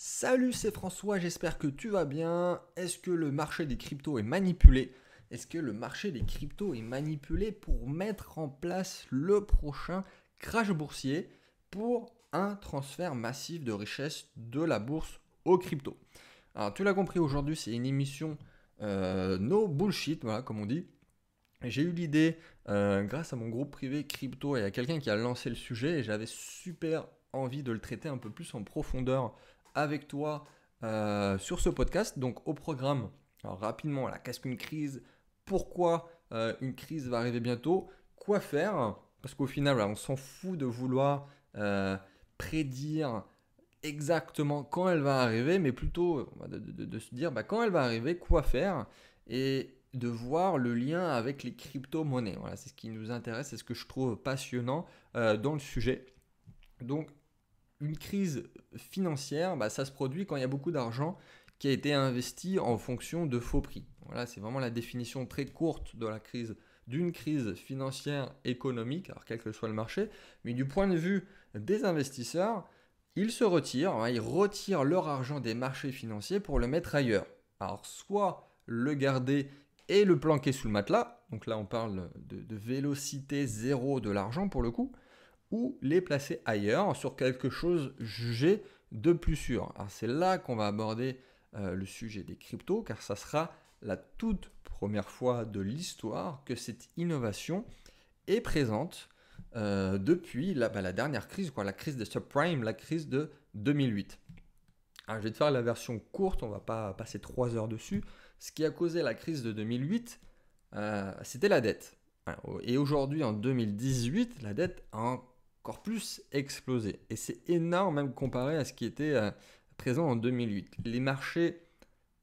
Salut, c'est François, j'espère que tu vas bien. Est-ce que le marché des cryptos est manipulé Est-ce que le marché des cryptos est manipulé pour mettre en place le prochain crash boursier pour un transfert massif de richesses de la bourse aux cryptos Alors, tu l'as compris, aujourd'hui, c'est une émission euh, no bullshit, voilà, comme on dit. J'ai eu l'idée, euh, grâce à mon groupe privé crypto et à quelqu'un qui a lancé le sujet, et j'avais super envie de le traiter un peu plus en profondeur avec toi euh, sur ce podcast. Donc au programme, rapidement, qu'est ce qu'une crise, pourquoi euh, une crise va arriver bientôt, quoi faire, parce qu'au final, on s'en fout de vouloir euh, prédire exactement quand elle va arriver, mais plutôt de, se dire bah, quand elle va arriver, quoi faire, et de voir le lien avec les crypto-monnaies. Voilà, c'est ce qui nous intéresse, c'est ce que je trouve passionnant dans le sujet. Donc une crise financière, bah, ça se produit quand il y a beaucoup d'argent qui a été investi en fonction de faux prix. Voilà, c'est vraiment la définition très courte de la crise d'une crise financière économique, alors quel que soit le marché, mais du point de vue des investisseurs, ils se retirent, hein, ils retirent leur argent des marchés financiers pour le mettre ailleurs. Alors soit le garder et le planquer sous le matelas, donc là on parle de, de vélocité zéro de l'argent pour le coup, ou les placer ailleurs sur quelque chose jugé de plus sûr. c'est là qu'on va aborder euh, le sujet des cryptos car ça sera la toute première fois de l'histoire que cette innovation est présente euh, depuis bah, la, dernière crise, quoi, la crise des subprimes, la crise de 2008. je vais te faire la version courte, on va pas passer trois heures dessus. Ce qui a causé la crise de 2008, euh, c'était la dette. Et aujourd'hui, en 2018, la dette a encore plus explosé. Et c'est énorme même comparé à ce qui était euh, présent en 2008. Les marchés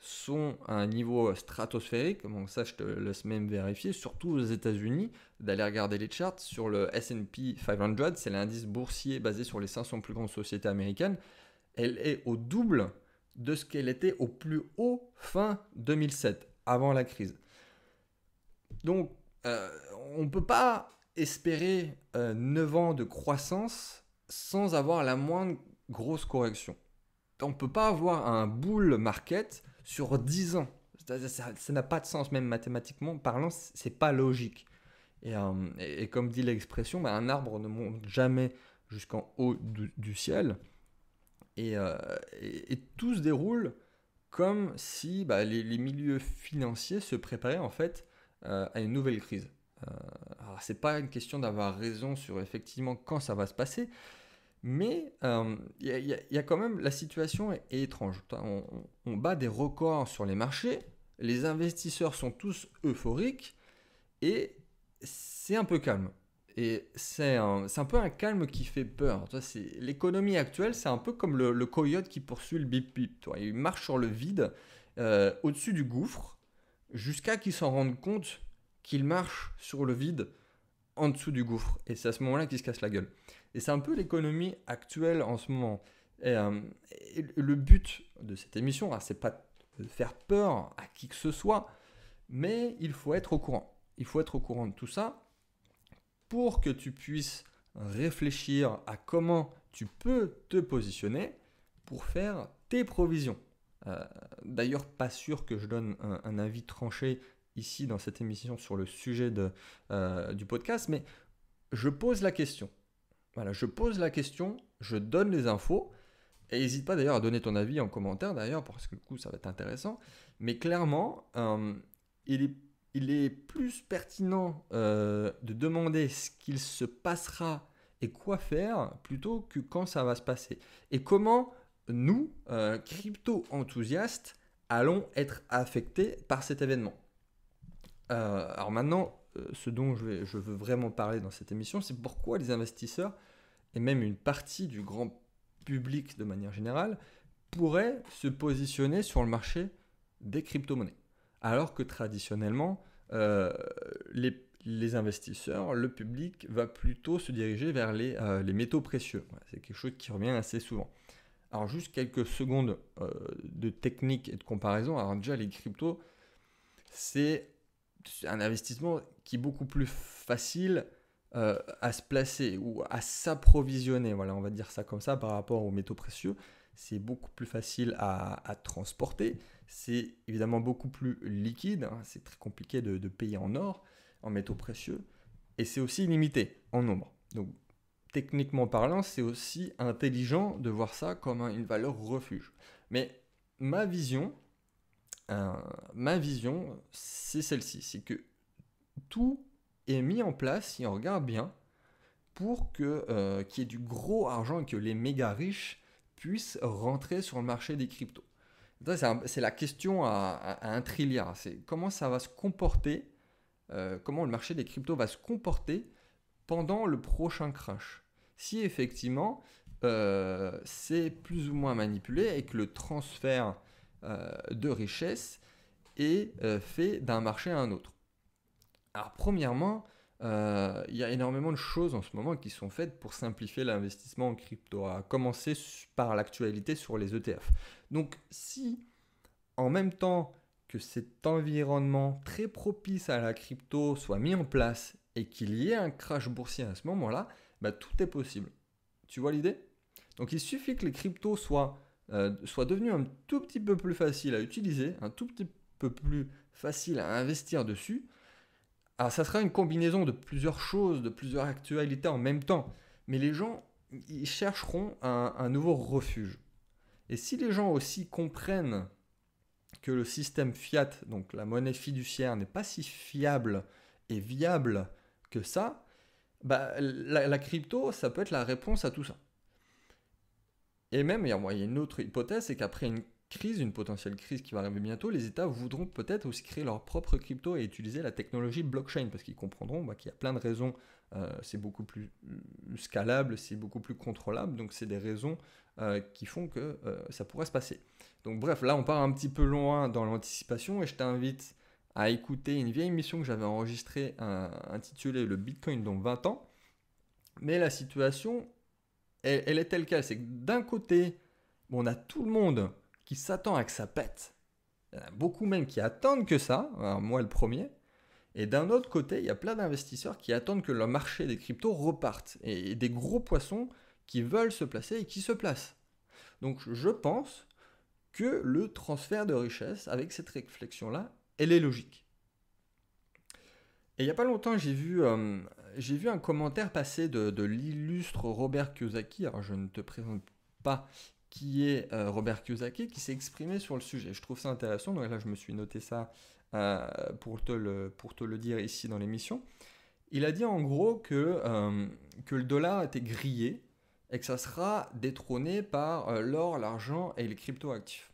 sont à un niveau stratosphérique, comme ça je te laisse même vérifier, surtout aux États-Unis, d'aller regarder les charts sur le SP 500, c'est l'indice boursier basé sur les 500 plus grandes sociétés américaines, elle est au double de ce qu'elle était au plus haut fin 2007, avant la crise. Donc euh, on ne peut pas espérer euh, neuf 9 ans de croissance sans avoir la moindre grosse correction. On ne peut pas avoir un bull market sur 10 ans. Ça n'a pas de sens, même mathématiquement parlant, c'est pas logique. Et, euh, comme dit l'expression, bah, un arbre ne monte jamais jusqu'en haut du, ciel. Euh, et, tout se déroule comme si bah, les, milieux financiers se préparaient en fait à une nouvelle crise. Euh, alors, c'est pas une question d'avoir raison sur effectivement quand ça va se passer, mais il euh, y, a quand même la situation est, étrange. On, bat des records sur les marchés, les investisseurs sont tous euphoriques et c'est un peu calme. Et c'est un, un, peu un calme qui fait peur. L'économie actuelle, c'est un peu comme le, coyote qui poursuit le bip-bip. Il marche sur le vide, euh, au-dessus du gouffre, jusqu'à qu'il s'en rende compte qu'il marche sur le vide en dessous du gouffre. Et c'est à ce moment-là qu'il se casse la gueule. Et c'est un peu l'économie actuelle en ce moment. Et, euh, le but de cette émission, c'est pas de faire peur à qui que ce soit, mais il faut être au courant. Il faut être au courant de tout ça pour que tu puisses réfléchir à comment tu peux te positionner pour faire tes provisions. Euh, d'ailleurs, pas sûr que je donne un avis tranché ici dans cette émission sur le sujet de, euh, du podcast, mais je pose la question. Voilà, je pose la question, je donne les infos, et n'hésite pas d'ailleurs à donner ton avis en commentaire d'ailleurs, parce que du coup ça va être intéressant, mais clairement, euh, il, est, il, est, plus pertinent euh, de demander ce qu'il se passera et quoi faire plutôt que quand ça va se passer. Et comment nous, crypto-enthousiastes, allons être affectés par cet événement. Euh, alors maintenant, euh, ce dont je, je, veux vraiment parler dans cette émission, c'est pourquoi les investisseurs, et même une partie du grand public de manière générale, pourraient se positionner sur le marché des crypto-monnaies. Alors que traditionnellement, euh, les, investisseurs, le public va plutôt se diriger vers les, métaux précieux. C'est quelque chose qui revient assez souvent. Alors juste quelques secondes de technique et de comparaison. Alors déjà les cryptos, c'est un investissement qui est beaucoup plus facile euh, à se placer ou à s'approvisionner, voilà, on va dire ça comme ça par rapport aux métaux précieux. C'est beaucoup plus facile à, transporter, c'est évidemment beaucoup plus liquide, hein. c'est très compliqué de, payer en or, en métaux précieux, et c'est aussi limité en nombre. Donc techniquement parlant, c'est aussi intelligent de voir ça comme une valeur refuge. Mais ma vision, ma vision, c'est celle-ci, c'est que tout est mis en place, si on regarde bien, pour que euh, qu'il y ait du gros argent et que les méga riches puissent rentrer sur le marché des cryptos. C'est la question à, un trilliard, c'est comment ça va se comporter, euh, comment le marché des cryptos va se comporter pendant le prochain crash. Si effectivement euh, c'est plus ou moins manipulé et que le transfert euh, de richesse et euh, fait d'un marché à un autre. Alors premièrement, euh, il y a énormément de choses en ce moment qui sont faites pour simplifier l'investissement en crypto, à commencer par l'actualité sur les ETF. Donc si en même temps que cet environnement très propice à la crypto soit mis en place et qu'il y ait un crash boursier à ce moment-là, bah, tout est possible. Tu vois l'idée Donc il suffit que les cryptos soient euh, soit devenu un tout petit peu plus facile à utiliser, un tout petit peu plus facile à investir dessus, alors ça sera une combinaison de plusieurs choses, de plusieurs actualités en même temps. Mais les gens, ils chercheront un, nouveau refuge. Et si les gens aussi comprennent que le système fiat, donc la monnaie fiduciaire, n'est pas si fiable et viable que ça, bah, la crypto, ça peut être la réponse à tout ça. Et même, il y a une autre hypothèse, c'est qu'après une crise, une potentielle crise qui va arriver bientôt, les États voudront peut-être aussi créer leur propre crypto et utiliser la technologie blockchain, parce qu'ils comprendront bah, qu'il y a plein de raisons, euh, c'est beaucoup plus euh, scalable, c'est beaucoup plus contrôlable, donc c'est des raisons euh, qui font que ça pourrait se passer. Donc bref, là on part un petit peu loin dans l'anticipation et je t'invite à écouter une vieille émission que j'avais enregistrée intitulée Le Bitcoin dans 20 ans. Mais la situation elle, elle est telle qu'elle. C'est que d'un côté, on a tout le monde qui s'attend à que ça pète. beaucoup même qui attendent que ça, hein, moi le premier. Et d'un autre côté, il y a plein d'investisseurs qui attendent que le marché des cryptos reparte. Et, des gros poissons qui veulent se placer et qui se placent. Donc je pense que le transfert de richesse, avec cette réflexion-là, elle est logique. Et il n'y a pas longtemps, j'ai vu euh, j'ai vu un commentaire passer de, l'illustre Robert Kiyosaki, alors je ne te présente pas qui est euh, Robert Kiyosaki, qui s'est exprimé sur le sujet. Je trouve ça intéressant, donc là je me suis noté ça euh, pour, te le, dire ici dans l'émission. Il a dit en gros que, euh, que le dollar était grillé et que ça sera détrôné par l'or, l'argent et les crypto-actifs.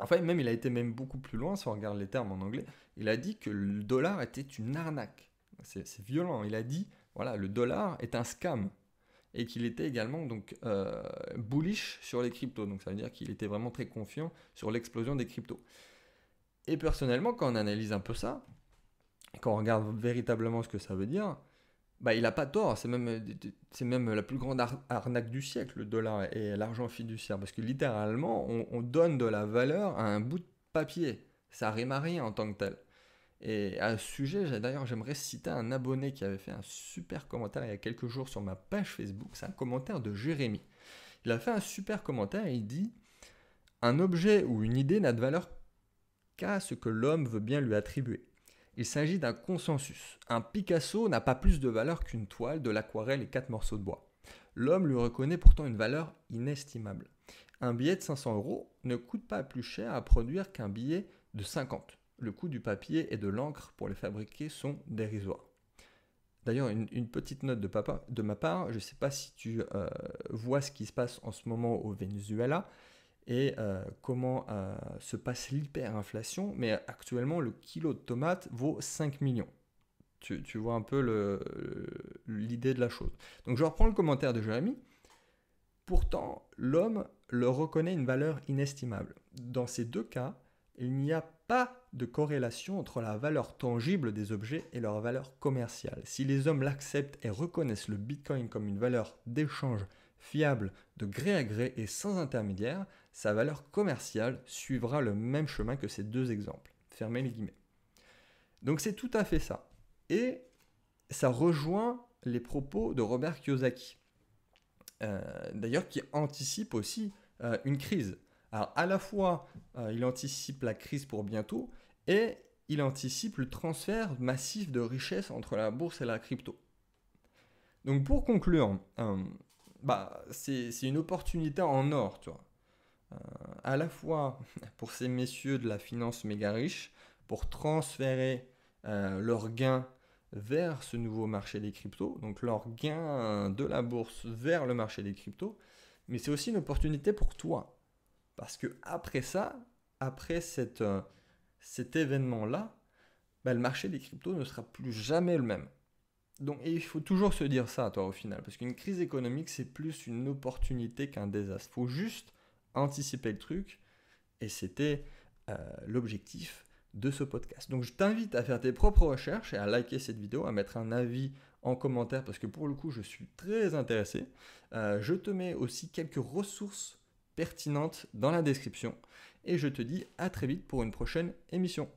Enfin, même il a été même beaucoup plus loin, si on regarde les termes en anglais, il a dit que le dollar était une arnaque c'est violent. Il a dit, voilà, le dollar est un scam et qu'il était également donc euh, bullish sur les cryptos. Donc ça veut dire qu'il était vraiment très confiant sur l'explosion des cryptos. Et personnellement, quand on analyse un peu ça, quand on regarde véritablement ce que ça veut dire, bah, il n'a pas tort. C'est même, c'est même la plus grande arnaque du siècle, le dollar et l'argent fiduciaire. Parce que littéralement, on, donne de la valeur à un bout de papier. Ça rime à rien en tant que tel. Et à ce sujet, d'ailleurs, j'aimerais citer un abonné qui avait fait un super commentaire il y a quelques jours sur ma page Facebook. C'est un commentaire de Jérémy. Il a fait un super commentaire et il dit Un objet ou une idée n'a de valeur qu'à ce que l'homme veut bien lui attribuer. Il s'agit d'un consensus. Un Picasso n'a pas plus de valeur qu'une toile, de l'aquarelle et quatre morceaux de bois. L'homme lui reconnaît pourtant une valeur inestimable. Un billet de 500 euros ne coûte pas plus cher à produire qu'un billet de 50 le coût du papier et de l'encre pour les fabriquer sont dérisoires. D'ailleurs, une, petite note de, papa, de ma part, je ne sais pas si tu euh, vois ce qui se passe en ce moment au Venezuela et euh, comment euh, se passe l'hyperinflation, mais actuellement, le kilo de tomates vaut 5 millions. Tu, vois un peu l'idée de la chose. Donc je reprends le commentaire de Jérémy. Pourtant, l'homme le reconnaît une valeur inestimable. Dans ces deux cas, il n'y a pas de corrélation entre la valeur tangible des objets et leur valeur commerciale. Si les hommes l'acceptent et reconnaissent le Bitcoin comme une valeur d'échange fiable de gré à gré et sans intermédiaire, sa valeur commerciale suivra le même chemin que ces deux exemples. Fermez les guillemets. Donc c'est tout à fait ça. Et ça rejoint les propos de Robert Kiyosaki, euh, d'ailleurs qui anticipe aussi euh, une crise. Alors à la fois, euh, il anticipe la crise pour bientôt et il anticipe le transfert massif de richesses entre la bourse et la crypto. Donc pour conclure, euh, bah, c'est une opportunité en or, tu vois. Euh, à la fois pour ces messieurs de la finance méga riche, pour transférer leurs gains vers ce nouveau marché des cryptos, donc leur gain de la bourse vers le marché des cryptos, mais c'est aussi une opportunité pour toi. Parce que après ça, après cette, euh, cet événement-là, bah, le marché des cryptos ne sera plus jamais le même. Donc il faut toujours se dire ça, toi, au final, parce qu'une crise économique, c'est plus une opportunité qu'un désastre. Il faut juste anticiper le truc, et c'était euh, l'objectif de ce podcast. Donc je t'invite à faire tes propres recherches et à liker cette vidéo, à mettre un avis en commentaire, parce que pour le coup, je suis très intéressé. Euh, je te mets aussi quelques ressources pertinente dans la description. Et je te dis à très vite pour une prochaine émission.